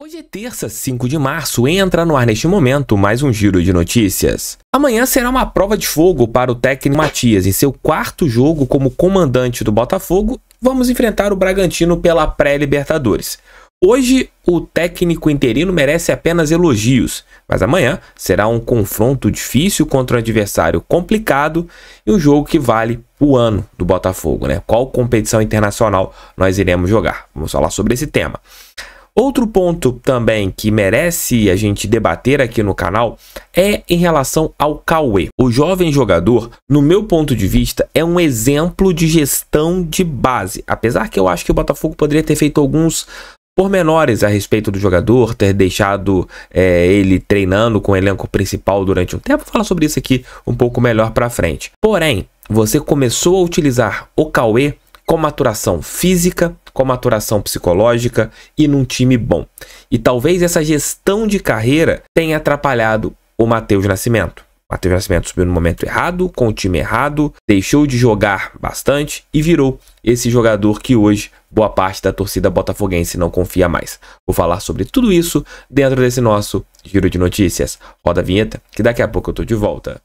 Hoje é terça, 5 de março, entra no ar neste momento mais um giro de notícias. Amanhã será uma prova de fogo para o técnico Matias em seu quarto jogo como comandante do Botafogo. Vamos enfrentar o Bragantino pela pré-Libertadores. Hoje, o técnico interino merece apenas elogios, mas amanhã será um confronto difícil contra um adversário complicado e um jogo que vale o ano do Botafogo, né? Qual competição internacional nós iremos jogar? Vamos falar sobre esse tema. Outro ponto também que merece a gente debater aqui no canal é em relação ao Cauê. O jovem jogador, no meu ponto de vista, é um exemplo de gestão de base. Apesar que eu acho que o Botafogo poderia ter feito alguns pormenores a respeito do jogador, ter deixado é, ele treinando com o elenco principal durante um tempo. Vou falar sobre isso aqui um pouco melhor para frente. Porém, você começou a utilizar o Cauê com maturação física, com maturação psicológica e num time bom. E talvez essa gestão de carreira tenha atrapalhado o Matheus Nascimento. Matheus Nascimento subiu no momento errado, com o time errado, deixou de jogar bastante e virou esse jogador que hoje boa parte da torcida botafoguense não confia mais. Vou falar sobre tudo isso dentro desse nosso giro de notícias. Roda a vinheta que daqui a pouco eu tô de volta.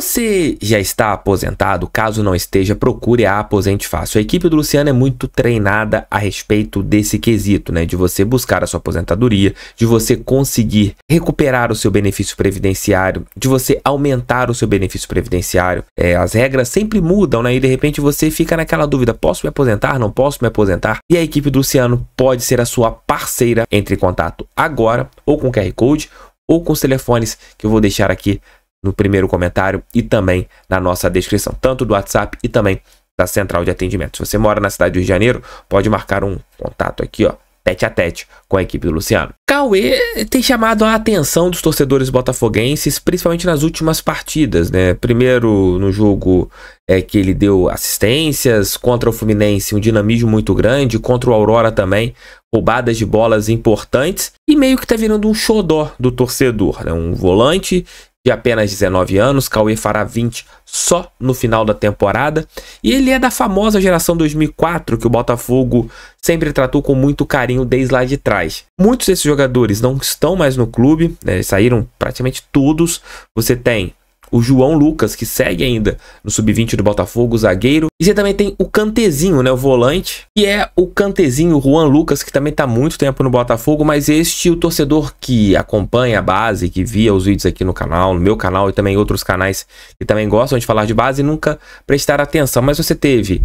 você já está aposentado? Caso não esteja, procure a Aposente Fácil. A equipe do Luciano é muito treinada a respeito desse quesito, né? De você buscar a sua aposentadoria, de você conseguir recuperar o seu benefício previdenciário, de você aumentar o seu benefício previdenciário. É, as regras sempre mudam, né? E de repente você fica naquela dúvida: posso me aposentar? Não posso me aposentar? E a equipe do Luciano pode ser a sua parceira. Entre em contato agora ou com o QR Code ou com os telefones que eu vou deixar aqui no primeiro comentário e também na nossa descrição, tanto do WhatsApp e também da central de atendimento. Se você mora na cidade do Rio de Janeiro, pode marcar um contato aqui, ó, tete a tete com a equipe do Luciano. Cauê tem chamado a atenção dos torcedores botafoguenses, principalmente nas últimas partidas, né? Primeiro no jogo é, que ele deu assistências contra o Fluminense, um dinamismo muito grande, contra o Aurora também, roubadas de bolas importantes e meio que tá virando um xodó do torcedor, né? Um volante de apenas 19 anos, Cauê fará 20 só no final da temporada, e ele é da famosa geração 2004 que o Botafogo sempre tratou com muito carinho desde lá de trás. Muitos desses jogadores não estão mais no clube, né, saíram praticamente todos. Você tem o João Lucas, que segue ainda no sub-20 do Botafogo, zagueiro. E você também tem o Cantezinho, né, o volante, que é o Cantezinho Juan Lucas, que também está muito tempo no Botafogo, mas este, o torcedor que acompanha a base, que via os vídeos aqui no canal, no meu canal e também outros canais que também gostam de falar de base, nunca prestaram atenção. Mas você teve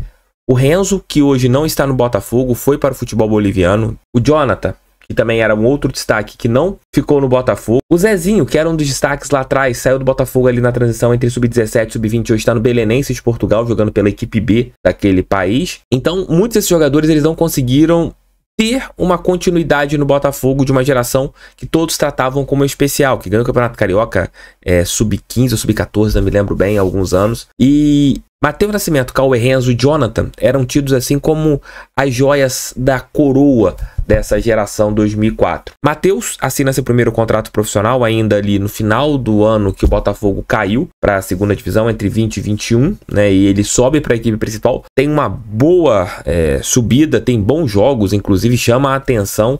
o Renzo, que hoje não está no Botafogo, foi para o futebol boliviano. O Jonathan, que também era um outro destaque que não ficou no Botafogo. O Zezinho, que era um dos destaques lá atrás, saiu do Botafogo ali na transição entre sub-17 e sub-20, hoje está no Belenense de Portugal, jogando pela equipe B daquele país. Então, muitos desses jogadores eles não conseguiram ter uma continuidade no Botafogo de uma geração que todos tratavam como especial, que ganhou o Campeonato Carioca é, sub-15 ou sub-14, não me lembro bem, há alguns anos. E Mateus Nascimento, Cauê Renzo e Jonathan eram tidos assim como as joias da coroa dessa geração 2004. Matheus assina seu primeiro contrato profissional ainda ali no final do ano que o Botafogo caiu para a segunda divisão entre 20 e 21, né? E ele sobe para a equipe principal, tem uma boa é, subida, tem bons jogos, inclusive chama a atenção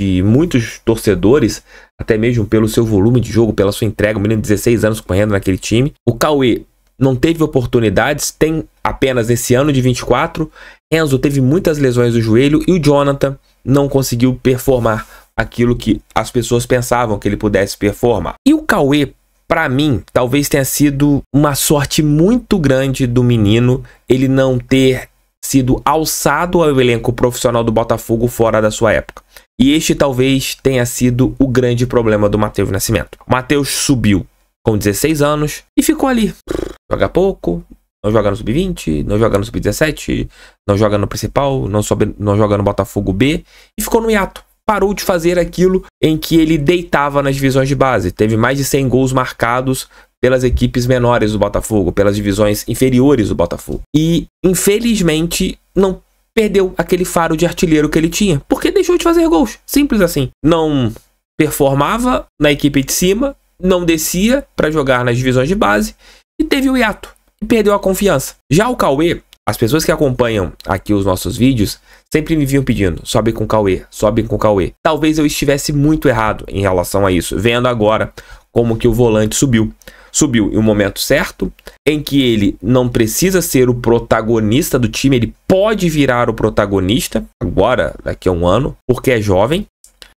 de muitos torcedores, até mesmo pelo seu volume de jogo, pela sua entrega, um menino de 16 anos correndo naquele time. O Cauê não teve oportunidades, tem apenas esse ano de 24. Enzo teve muitas lesões do joelho e o Jonathan não conseguiu performar aquilo que as pessoas pensavam que ele pudesse performar. E o Cauê, para mim, talvez tenha sido uma sorte muito grande do menino ele não ter sido alçado ao elenco profissional do Botafogo fora da sua época. E este talvez tenha sido o grande problema do Matheus Nascimento. Matheus subiu com 16 anos e ficou ali. Joga pouco, não joga no sub-20, não joga no sub-17, não joga no principal, não, sobe, não joga no Botafogo B e ficou no hiato. Parou de fazer aquilo em que ele deitava nas divisões de base. Teve mais de 100 gols marcados pelas equipes menores do Botafogo, pelas divisões inferiores do Botafogo. E, infelizmente, não perdeu aquele faro de artilheiro que ele tinha, porque deixou de fazer gols. Simples assim. Não performava na equipe de cima, não descia para jogar nas divisões de base e teve o hiato e perdeu a confiança. Já o Cauê, as pessoas que acompanham aqui os nossos vídeos sempre me vinham pedindo: sobe com Cauê, sobe com Cauê. Talvez eu estivesse muito errado em relação a isso, vendo agora como que o volante subiu. Subiu em um momento certo, em que ele não precisa ser o protagonista do time, ele pode virar o protagonista agora, daqui a um ano, porque é jovem,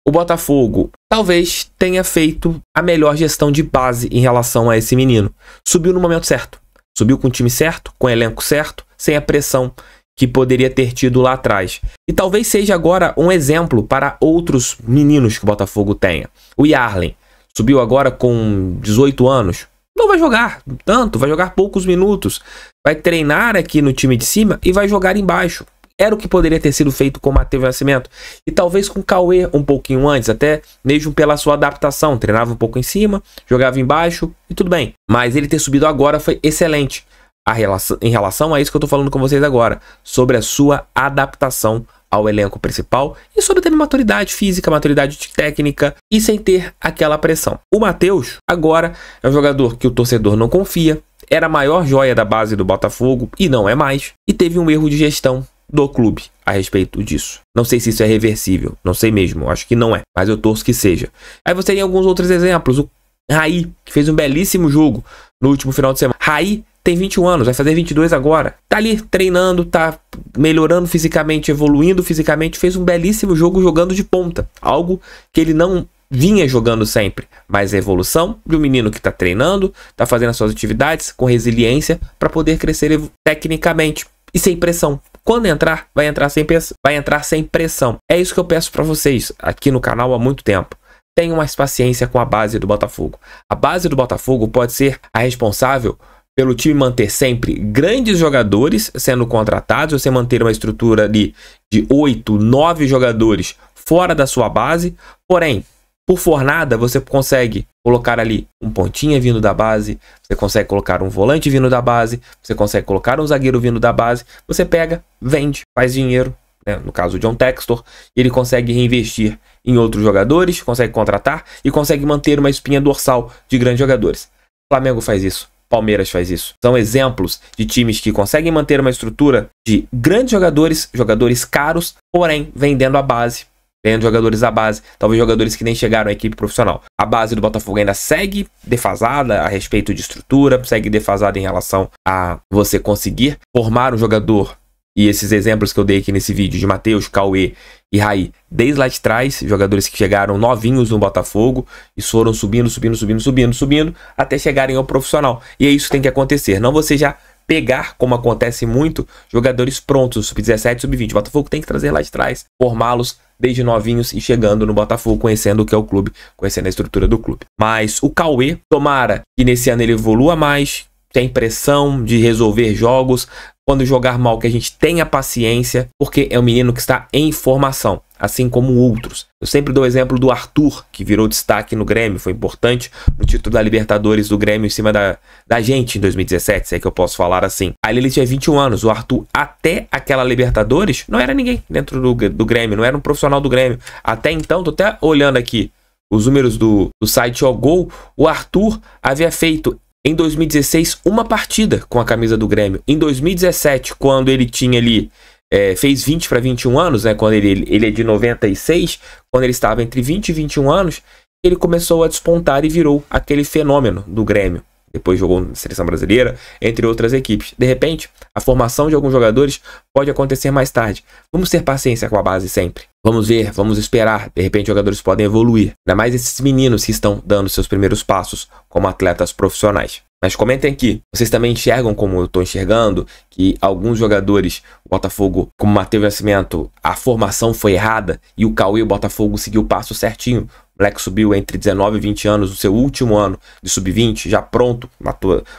o Botafogo talvez tenha feito a melhor gestão de base em relação a esse menino. Subiu no momento certo. Subiu com o time certo, com o elenco certo, sem a pressão que poderia ter tido lá atrás. E talvez seja agora um exemplo para outros meninos que o Botafogo tenha. O Yarlen subiu agora com 18 anos. Não vai jogar tanto, vai jogar poucos minutos. Vai treinar aqui no time de cima e vai jogar embaixo era o que poderia ter sido feito com o Matheus Nascimento. E talvez com o Cauê um pouquinho antes, até mesmo pela sua adaptação. Treinava um pouco em cima, jogava embaixo e tudo bem. Mas ele ter subido agora foi excelente. Relação, em relação a isso que eu estou falando com vocês agora, sobre a sua adaptação ao elenco principal e sobre ter maturidade física, maturidade técnica e sem ter aquela pressão. O Matheus agora é um jogador que o torcedor não confia, era a maior joia da base do Botafogo e não é mais, e teve um erro de gestão do clube a respeito disso. Não sei se isso é reversível, não sei mesmo, acho que não é, mas eu torço que seja. Aí você tem alguns outros exemplos. O Raí, que fez um belíssimo jogo no último final de semana. Raí tem 21 anos, vai fazer 22 agora. Tá ali treinando, tá melhorando fisicamente, evoluindo fisicamente, fez um belíssimo jogo jogando de ponta, algo que ele não vinha jogando sempre, mas a é evolução de um menino que está treinando, está fazendo as suas atividades com resiliência para poder crescer tecnicamente e sem pressão. Quando entrar, vai entrar sem, vai entrar sem pressão. É isso que eu peço para vocês aqui no canal há muito tempo. Tenham mais paciência com a base do Botafogo. A base do Botafogo pode ser a responsável pelo time manter sempre grandes jogadores sendo contratados, você manter uma estrutura ali de 8, 9 jogadores fora da sua base, porém por fornada, você consegue colocar ali um pontinha vindo da base, você consegue colocar um volante vindo da base, você consegue colocar um zagueiro vindo da base, você pega, vende, faz dinheiro, né? no caso de um Textor, ele consegue reinvestir em outros jogadores, consegue contratar e consegue manter uma espinha dorsal de grandes jogadores. O Flamengo faz isso, Palmeiras faz isso. São exemplos de times que conseguem manter uma estrutura de grandes jogadores, jogadores caros, porém vendendo a base Tendo jogadores da base, talvez jogadores que nem chegaram à equipe profissional. A base do Botafogo ainda segue defasada a respeito de estrutura, segue defasada em relação a você conseguir formar um jogador. E esses exemplos que eu dei aqui nesse vídeo de Matheus, Cauê e Raí, desde lá de trás, jogadores que chegaram novinhos no Botafogo e foram subindo, subindo, subindo, subindo, subindo, até chegarem ao profissional. E é isso que tem que acontecer. Não você já pegar, como acontece muito, jogadores prontos, sub-17, sub-20. O Botafogo tem que trazer lá de trás, formá-los desde novinhos e chegando no Botafogo, conhecendo o que é o clube, conhecendo a estrutura do clube. Mas o Cauê, tomara que nesse ano ele evolua mais, tem pressão de resolver jogos, quando jogar mal, que a gente tenha paciência, porque é um menino que está em formação, assim como outros. Eu sempre dou o exemplo do Arthur, que virou destaque no Grêmio, foi importante no título da Libertadores do Grêmio em cima da, da gente em 2017, se é que eu posso falar assim. Ali ele tinha 21 anos, o Arthur até aquela Libertadores não era ninguém dentro do, do Grêmio, não era um profissional do Grêmio. Até então, tô até olhando aqui, os números do, do site Ogol, o Arthur havia feito em 2016, uma partida com a camisa do Grêmio. Em 2017, quando ele tinha ali. É, fez 20 para 21 anos, né? Quando ele, ele é de 96, quando ele estava entre 20 e 21 anos, ele começou a despontar e virou aquele fenômeno do Grêmio depois jogou na seleção brasileira, entre outras equipes. De repente, a formação de alguns jogadores pode acontecer mais tarde. Vamos ter paciência com a base sempre. Vamos ver, vamos esperar. De repente, jogadores podem evoluir. Ainda mais esses meninos que estão dando seus primeiros passos como atletas profissionais. Mas comentem aqui, vocês também enxergam como eu estou enxergando que alguns jogadores, o Botafogo, como Matheus Nascimento, a formação foi errada e o Cauê e o Botafogo seguiu o passo certinho moleque subiu entre 19 e 20 anos, o seu último ano de sub-20, já pronto,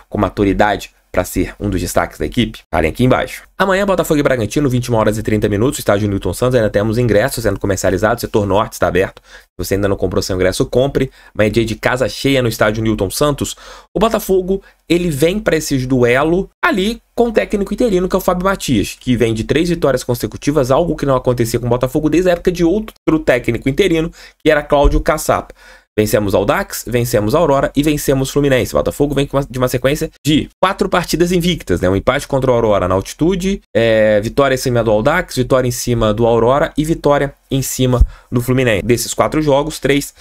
com maturidade para ser um dos destaques da equipe? Falem tá aqui embaixo. Amanhã, Botafogo e Bragantino, 21 horas e 30 minutos, estádio Newton Santos. Ainda temos ingressos sendo comercializados, setor norte está aberto. Se você ainda não comprou seu ingresso, compre. Amanhã é dia de casa cheia no estádio Newton Santos. O Botafogo, ele vem para esse duelo ali com o técnico interino, que é o Fábio Matias, que vem de três vitórias consecutivas, algo que não acontecia com o Botafogo desde a época de outro técnico interino, que era Cláudio Caçapa. Vencemos ao vencemos a Aurora e vencemos Fluminense. O Botafogo vem de uma sequência de quatro partidas invictas, né? Um empate contra o Aurora na altitude, é, vitória em cima do Aldax, vitória em cima do Aurora e vitória em cima do Fluminense. Desses quatro jogos, três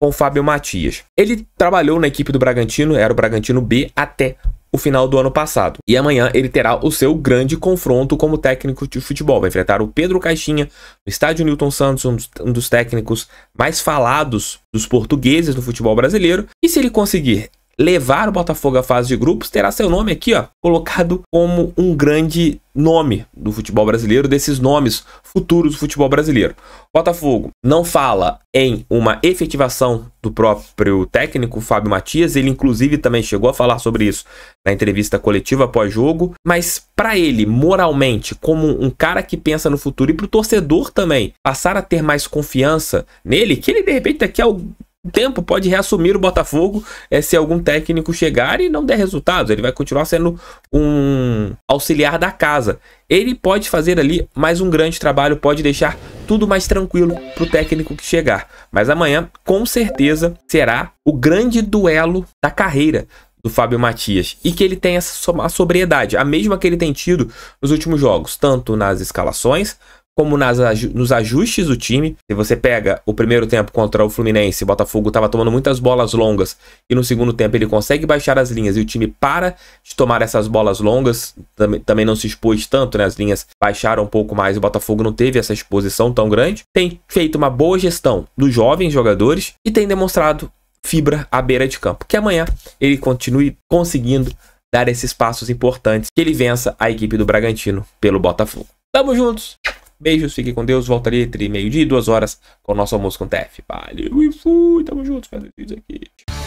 com Fábio Matias. Ele trabalhou na equipe do Bragantino, era o Bragantino B até o final do ano passado. E amanhã ele terá o seu grande confronto como técnico de futebol. Vai enfrentar o Pedro Caixinha no estádio Newton Santos, um dos, um dos técnicos mais falados dos portugueses no futebol brasileiro. E se ele conseguir levar o Botafogo à fase de grupos, terá seu nome aqui, ó, colocado como um grande nome do futebol brasileiro, desses nomes futuros do futebol brasileiro. Botafogo não fala em uma efetivação do próprio técnico Fábio Matias, ele inclusive também chegou a falar sobre isso na entrevista coletiva pós-jogo, mas para ele, moralmente, como um cara que pensa no futuro e para o torcedor também, passar a ter mais confiança nele, que ele de repente daqui a tempo pode reassumir o Botafogo é, se algum técnico chegar e não der resultados. Ele vai continuar sendo um auxiliar da casa. Ele pode fazer ali mais um grande trabalho, pode deixar tudo mais tranquilo para o técnico que chegar. Mas amanhã, com certeza, será o grande duelo da carreira do Fábio Matias e que ele tenha a sobriedade, a mesma que ele tem tido nos últimos jogos, tanto nas escalações como nas, nos ajustes do time. Se você pega o primeiro tempo contra o Fluminense, o Botafogo estava tomando muitas bolas longas e no segundo tempo ele consegue baixar as linhas e o time para de tomar essas bolas longas. Também, também não se expôs tanto, né? As linhas baixaram um pouco mais e o Botafogo não teve essa exposição tão grande. Tem feito uma boa gestão dos jovens jogadores e tem demonstrado fibra à beira de campo. Que amanhã ele continue conseguindo dar esses passos importantes que ele vença a equipe do Bragantino pelo Botafogo. Tamo juntos! Beijos, fiquem com Deus. Voltarei entre meio-dia e duas horas com o nosso almoço com o TF. Valeu e fui. Tamo junto. Faz isso aqui.